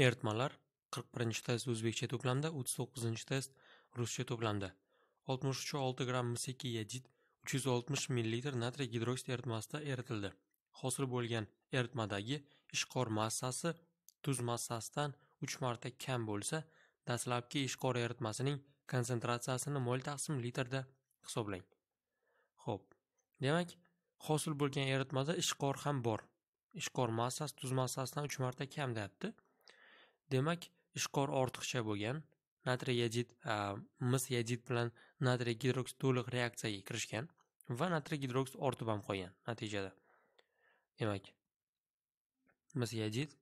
Eritmalar 41 test o'zbekcha to'plamda, 39 test ruscha to'plamda. 63.6 gramm musiqiy yadid 360 ml natriy gidroksid eritmasida eritildi. Hosil bo'lgan eritmadagi ishqor massasi tuz massasidan 3 marta kam bo'lsa, dastlabki ishqor eritmasining konsentratsiyasini mol taqsim litrda hisoblang. Xo'p. Demak, hosil bo'lgan eritmada ishqor ham bor. Ishqor massasi tuz massasidan 3 marta kam deyapti. Demak, ishqor ortiqcha bo'lgan, natriy yodid, mis yodid bilan natriy gidroksid to'liq reaksiyaga kirishgan va natriy gidroksid ortib ham qolgan natijada. Demak, mis yodid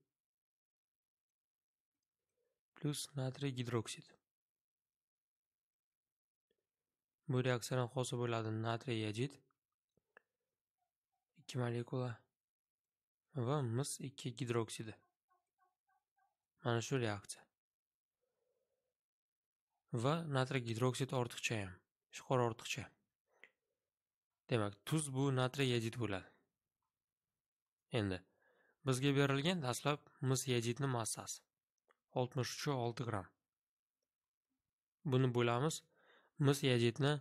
plus natriy gidroksid. Bu reaksiyadan hosil bo'ladi natriy yodid 2 molekula va mis 2 gidroksidi. mana shu reaksiya va natriy gidroksid ortiqcha ham shuqor ortiqcha demak tuz bu natriy yodid bo'ladi endi bizga berilgan dastlab mis yodidni massasi olti gramm buni bo'lamiz mis yodidni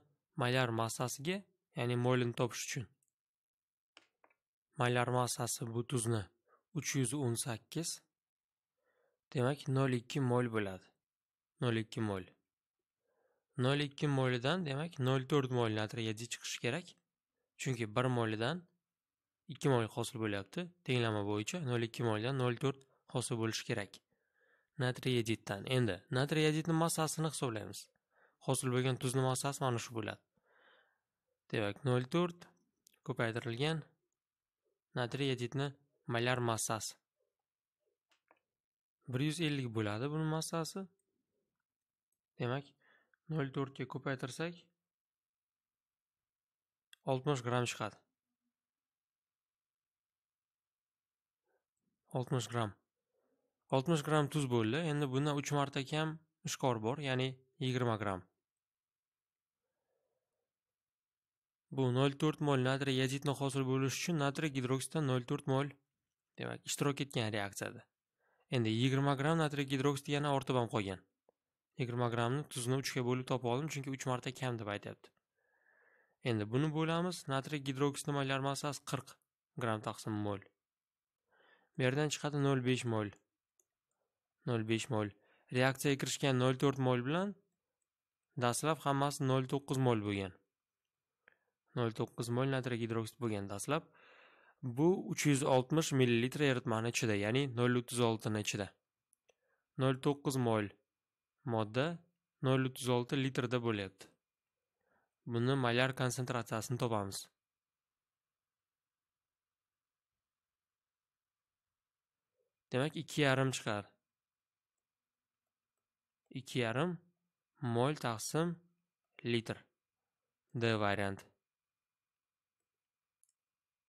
maylar massasiga ya'ni molini topish uchun maylar massasi bu tuzni 318 Demak, 0,2 mol bo'ladi. 0,2 mol. 0,2 molidan demak 0,4 mol natriyadi chiqishi kerak. Chunki 1 molidan 2 mol hosil bo'lyapti. Tenglama bo'yicha 0,2 moldan 0,4 hosil bo'lishi kerak. yoditdan. Endi natriyaditni massasini hisoblaymiz. Hosil bo'lgan tuzning massasi mana shu bo'ladi. Demak, 0,4 ko'paytirilgan natriyaditni molar massasi bir yuz ellik bo'ladi buni massasi demak nol to'rtga ko'paytirsak oltmish gramm chiqadi oltmish gramm oltmish gramm tuz bo'ldi endi bundan uch marta kam ishqor bor ya'ni yigirma gramm bu nol to'rt mol natriy yazidni hosil bo'lishi uchun natriy gidroksida nol to'rt mol demak ishtirok etgan reaksiyada endi 20 gram natriy gidroksid yana ortib ham qolgan 20 gramni tuzni 3 ga bo'lib topib oldim chunki 3 marta kam deb aytyapti endi buni bo'lamiz natriy gidroksidi nima massasi 40 gram taqsim mol bu yerdan chiqadi 0,5 mol 0,5 mol reaksiyaga kirishgan 0,4 mol bilan dastlab hammasi 0,9 mol bo'lgan 0,9 mol natriy gidroksid bo'lgan dastlab Bu 360 ml eritmani ichida, ya'ni 0.36 ni ichida. 0.9 mol modda 0.36 litrda bo'lyapti. Buni molar konsentratsiyasini topamiz. Demak, 2.5 chiqar 2.5 mol taqsim litr. D varianti.